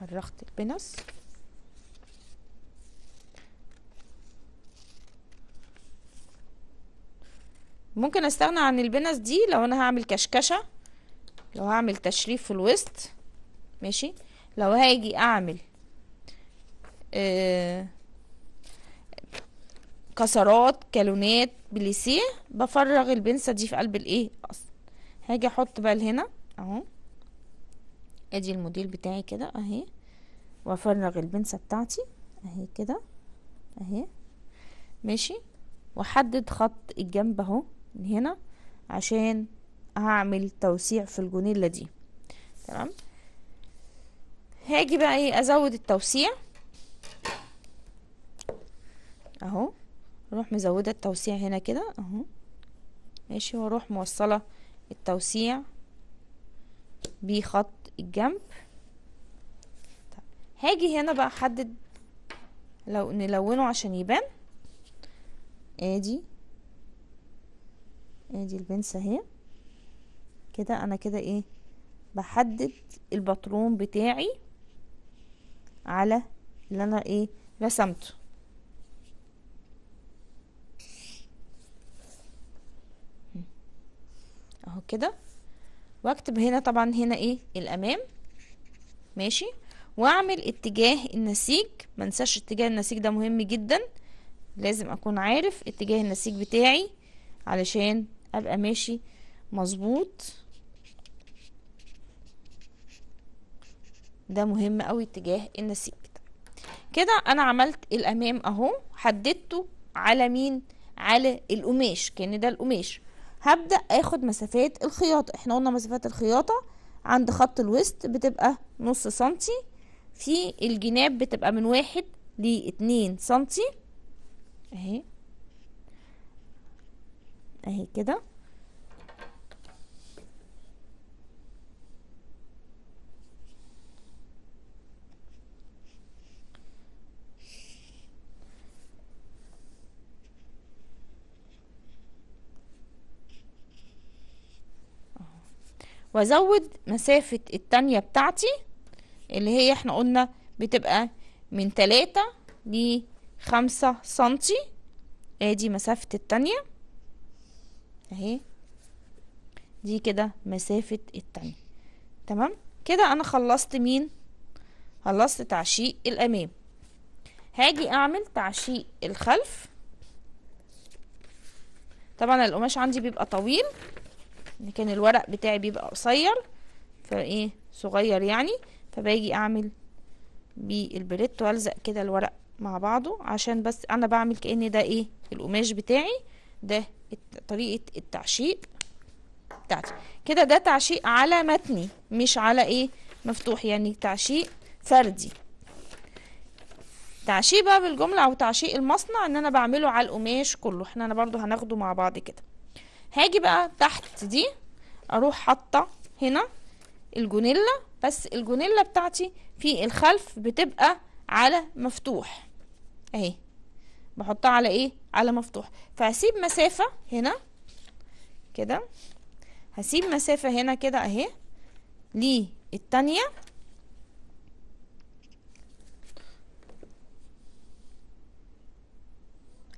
فرغت البنص ممكن استغنى عن البنس دي لو انا هعمل كشكشه لو هعمل تشريف في الوسط ماشي لو هاجي اعمل آه كسرات كالونات بليسيه بفرغ البنسه دي في قلب الايه اصلا هاجي احط بقى هنا اهو ادي الموديل بتاعي كده اهي وافرغ البنسه بتاعتي اهي كده اهي ماشي واحدد خط الجنب اهو من هنا عشان هعمل توسيع في الجونيلا دي تمام هاجي بقى ايه ازود التوسيع اهو اروح مزوده التوسيع هنا كده اهو ماشي واروح موصله التوسيع بخط الجنب هاجي هنا بقى احدد لو نلونه عشان يبان ادي ادي البنسة اهي كده انا كده ايه بحدد الباترون بتاعي على اللي انا ايه رسمته اهو كده واكتب هنا طبعا هنا ايه الامام ماشي واعمل اتجاه النسيج منساش اتجاه النسيج ده مهم جدا لازم اكون عارف اتجاه النسيج بتاعي علشان ابقى ماشي مظبوط ده مهم قوي اتجاه النسيج كده انا عملت الامام اهو حددته على مين على القماش كان ده القماش هبدا اخد مسافات الخياطه احنا قلنا مسافات الخياطه عند خط الوسط بتبقى نص سنتي في الجناب بتبقى من واحد لاتنين سنتي اهي اهي كده وازود مسافة التانية بتاعتي اللي هي احنا قلنا بتبقى من تلاتة لخمسة سنتي ادي مسافة التانية اهي دي كده مسافة التانية تمام كده انا خلصت مين خلصت تعشيق الامام هاجي اعمل تعشيق الخلف طبعا القماش عندي بيبقى طويل لكن الورق بتاعي بيبقى قصير فايه صغير يعني فباجي اعمل بالبريت والزق كده الورق مع بعضه عشان بس انا بعمل كأن ده ايه القماش بتاعي ده طريقة التعشيق بتاعتي كده ده تعشيق على متني مش على ايه مفتوح يعني تعشيق فردي تعشيق بقى بالجملة او تعشيق المصنع ان انا بعمله على القماش كله احنا انا برضو هناخده مع بعض كده هاجي بقى تحت دي اروح حاطة هنا الجونيلا بس الجونيلا بتاعتي في الخلف بتبقى على مفتوح اهي بحطها على ايه على مفتوح فهسيب مسافة هنا كده هسيب مسافة هنا كده اهي للتانية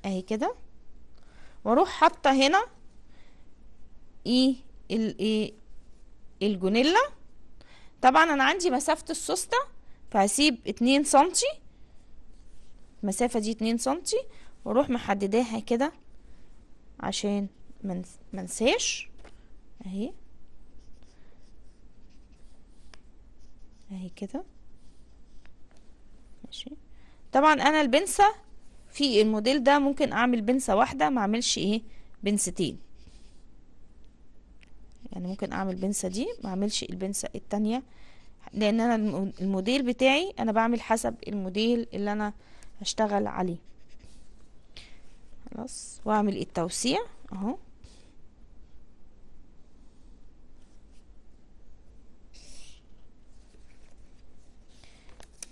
اهي كده واروح حاطة هنا ايه, إيه؟ الجونيلا طبعا انا عندي مسافة السوستة فهسيب اتنين سنتي المسافة دي اتنين سنتي واروح محدداها كده عشان منساش اهي اهي كده ماشي طبعا انا البنسة في الموديل ده ممكن اعمل بنسة واحدة ما اعملش ايه بنستين يعني ممكن اعمل بنسة دي ما اعملش البنسة التانية لان انا الموديل بتاعي انا بعمل حسب الموديل اللي انا هشتغل عليه خلاص واعمل التوسيع اهو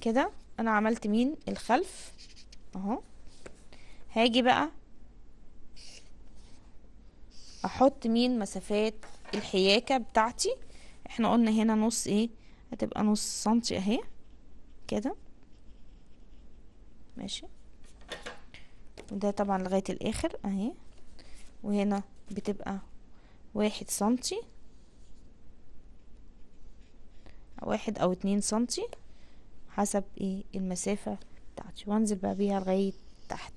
كده انا عملت مين الخلف اهو هاجي بقى احط مين مسافات الحياكة بتاعتي احنا قلنا هنا نص ايه هتبقى نص سنتي اهي كده ماشي وده طبعا لغاية الاخر اهي وهنا بتبقى واحد سنتي واحد او اتنين سنتي حسب ايه المسافة بتاعتي وانزل بقى بيها لغاية تحت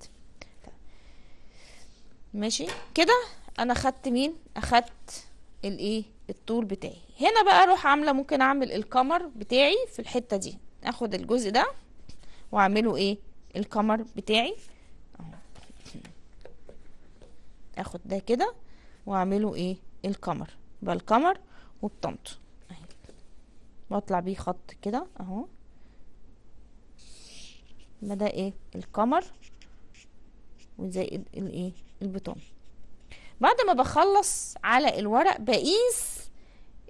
ماشي كده انا خدت مين اخدت الايه الطول بتاعي هنا بقى اروح عامله ممكن اعمل الكمر بتاعي في الحته دي اخد الجزء ده واعمله ايه القمر بتاعي اهو اخد ده كده واعمله ايه القمر يبقى القمر والطنط اهي واطلع بيه خط كده اهو يبقى ده ايه القمر وزائد الايه البطون بعد ما بخلص على الورق بقيس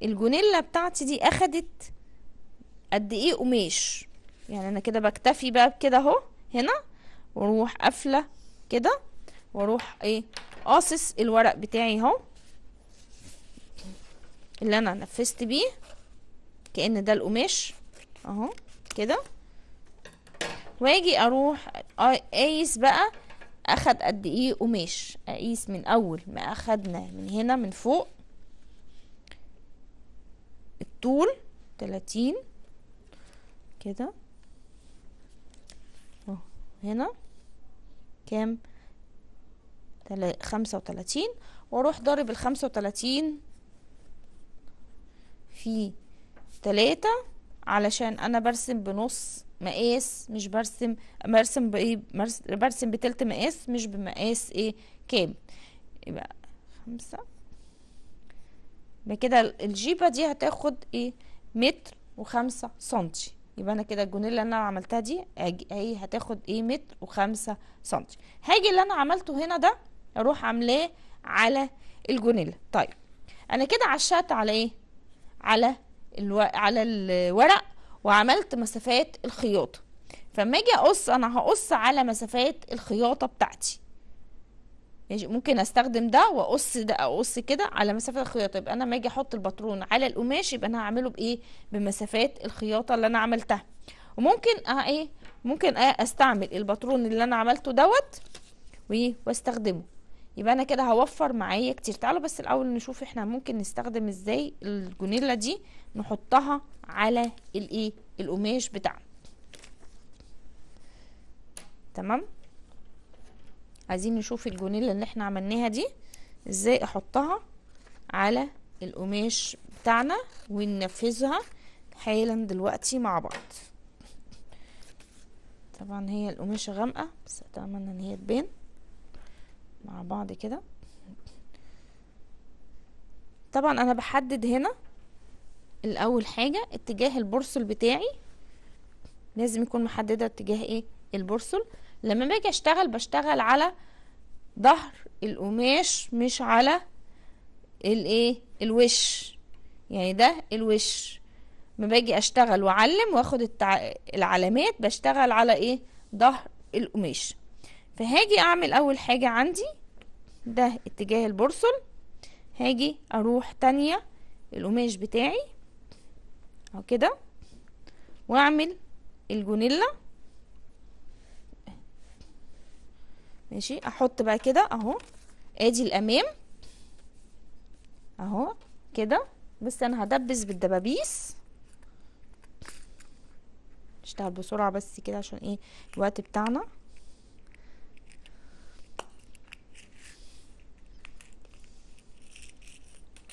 الجونيلا بتاعتي دي اخدت قد ايه قماش يعني انا كده بكتفي بقى بكده اهو هنا واروح قافله كده واروح ايه قاصص الورق بتاعي اهو اللي انا نفذت بيه كأن ده القماش اهو كده واجي اروح اقيس بقى اخد قد ايه قماش اقيس من اول ما اخدنا من هنا من فوق الطول تلاتين كده هنا كام خمسة وتلاتين واروح ضارب الخمسة وتلاتين في تلاتة علشان انا برسم بنص مقاس مش برسم برسم بايه برسم بتلت مقاس مش بمقاس ايه كام يبقى خمسة بكده الجيبة دي هتاخد ايه متر وخمسة سنتي يبقى انا كده الجونيه اللي انا عملتها دي اهي هتاخد ايه متر وخمسة سنتي هاجي اللي انا عملته هنا ده اروح عاملاه على الجونيلا طيب انا كده عشقت على ايه على الو... على الورق وعملت مسافات الخياطه فما اجي اقص انا هقص على مسافات الخياطه بتاعتي ماشي ممكن استخدم ده واقص ده اقص كده على مسافه الخياطه يبقى انا لما اجي احط البطرون على القماش يبقى انا هعمله بايه بمسافات الخياطه اللي انا عملتها وممكن اه ايه ممكن آه استعمل البطرون اللي انا عملته دوت واستخدمه يبقى انا كده هوفر معايا كتير تعالوا بس الاول نشوف احنا ممكن نستخدم ازاي الجونيلا دي نحطها على الايه القماش بتاعنا تمام عايزين نشوف الجونيلا اللي احنا عملناها دي ازاي احطها على القماش بتاعنا وننفذها حالا دلوقتي مع بعض طبعا هي القماشة غامقة بس اتمنى ان هي تبان مع بعض كده طبعا انا بحدد هنا الاول حاجة اتجاه البرسل بتاعي لازم يكون محددة اتجاه ايه البرسل لما باجي اشتغل بشتغل على ظهر القماش مش على الايه الوش يعني ده الوش ما باجي اشتغل واعلم واخد التع... العلامات بشتغل على ايه ظهر القماش فهاجي اعمل اول حاجة عندي ده اتجاه البرسل هاجي اروح تانية القماش بتاعي اهو كده واعمل الجونيلا ماشي احط بقى كده اهو ادي الامام اهو كده بس انا هدبس بالدبابيس اشتغل بسرعه بس كده عشان ايه الوقت بتاعنا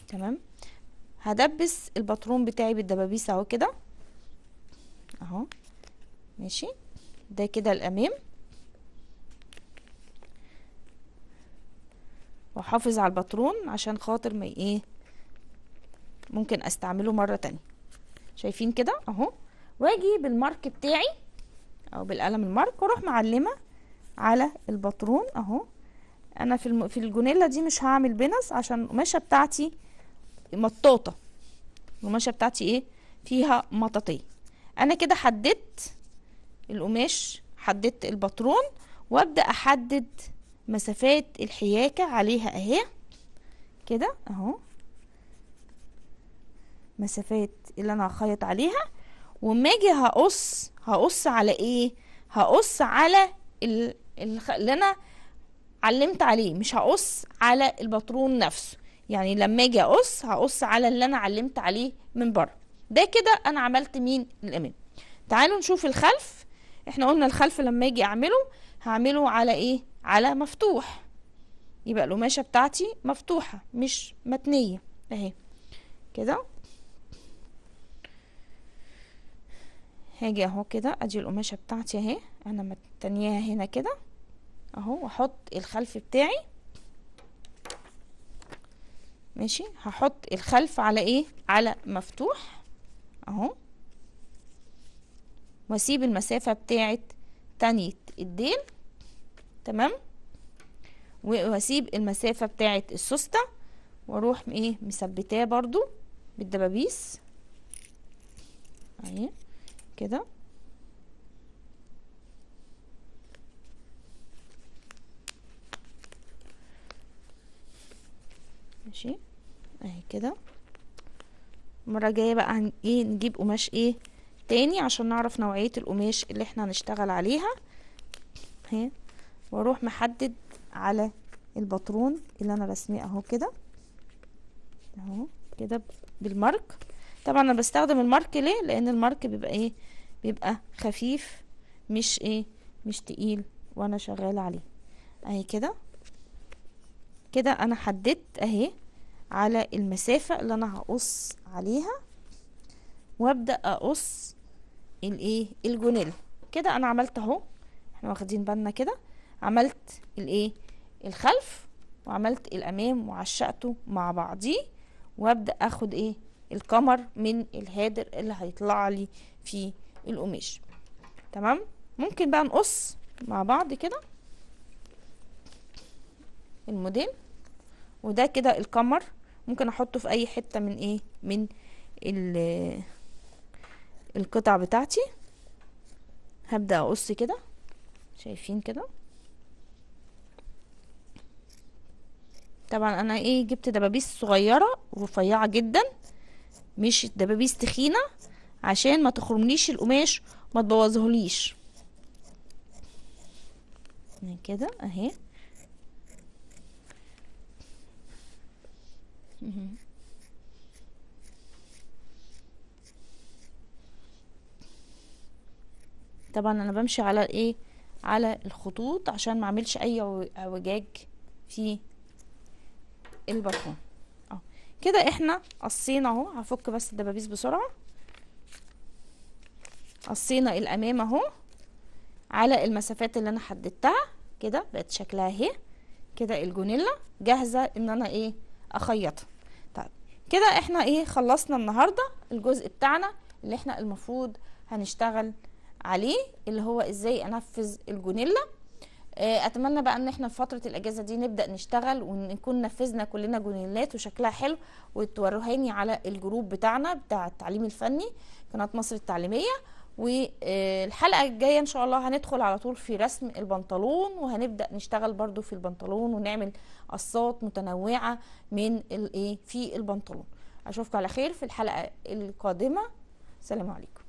تمام هدبس الباترون بتاعي بالدبابيس اهو كده اهو ماشي ده كده الامام واحافظ على الباترون عشان خاطر ما ايه ممكن استعمله مره تانية شايفين كده اهو واجي بالمارك بتاعي او بالقلم المارك واروح معلمه على الباترون اهو انا في الم... في الجونيلا دي مش هعمل بنص عشان القماشه بتاعتي مطاطه القماشه بتاعتي ايه فيها مطاطيه انا كده حددت القماش حددت الباترون وابدا احدد مسافات الحياكة عليها اهي كده اهو مسافات اللي انا هخيط عليها وما اجي هقص هقص على ايه هقص على اللي انا علمت عليه مش هقص على الباترون نفسه يعني لما اجي اقص هقص على اللي انا علمت عليه من بره ده كده انا عملت مين الامام تعالوا نشوف الخلف احنا قلنا الخلف لما اجي اعمله هعمله على ايه على مفتوح يبقى القماشة بتاعتي مفتوحة مش متنية اهي كده هاجي اهو كده ادي القماشة بتاعتي اهي انا متنياها هنا كده اهو واحط الخلف بتاعي ماشي هحط الخلف على ايه على مفتوح اهو واسيب المسافة بتاعت تانية الديل تمام وهسيب المسافة بتاعة السوستة واروح ايه مثبتاه برضو بالدبابيس اهي كده ماشي اهي كده المرة الجاية بقى هن ايه نجيب قماش ايه تاني عشان نعرف نوعية القماش اللي احنا هنشتغل عليها اهي واروح محدد على الباترون اللي انا رسميه اهو كده اهو كده بالمارك طبعا انا بستخدم المارك ليه لان المارك بيبقى ايه بيبقى خفيف مش ايه مش تقيل وانا شغال عليه اهي كده كده انا حددت اهي على المسافة اللي انا هقص عليها وابدأ اقص الايه الجونيل كده انا عملت اهو احنا واخدين بالنا كده عملت الايه الخلف وعملت الامام وعشقته مع بعضيه وابدا اخد ايه القمر من الهادر اللي هيطلع لي في القماش تمام ممكن بقى نقص مع بعض كده الموديل وده كده القمر ممكن احطه في اي حته من ايه من القطع بتاعتي هبدا اقص كده شايفين كده طبعا انا ايه جبت دبابيس صغيره رفيعه جدا مش دبابيس تخينه عشان ما تخرمنيش القماش ما تبوظهوليش كده اهي طبعا انا بمشي على ايه على الخطوط عشان ما اعملش اي اعوجاج في البطون اهو كده احنا قصينا اهو هفك بس الدبابيس بسرعه قصينا الامام اهو على المسافات اللي انا حددتها كده بقت شكلها اهي كده الجونيلا جاهزه ان انا ايه اخيطها طيب كده احنا ايه خلصنا النهارده الجزء بتاعنا اللي احنا المفروض هنشتغل عليه اللي هو ازاي انفذ الجونيلا آه، اتمنى بقى ان احنا في فتره الاجازه دي نبدا نشتغل ونكون نفذنا كلنا جونيلات وشكلها حلو وتوروهاني على الجروب بتاعنا بتاع التعليم الفني قناه مصر التعليميه والحلقه الجايه ان شاء الله هندخل على طول في رسم البنطلون وهنبدا نشتغل برده في البنطلون ونعمل قصات متنوعه من الايه في البنطلون اشوفكم على خير في الحلقه القادمه سلام عليكم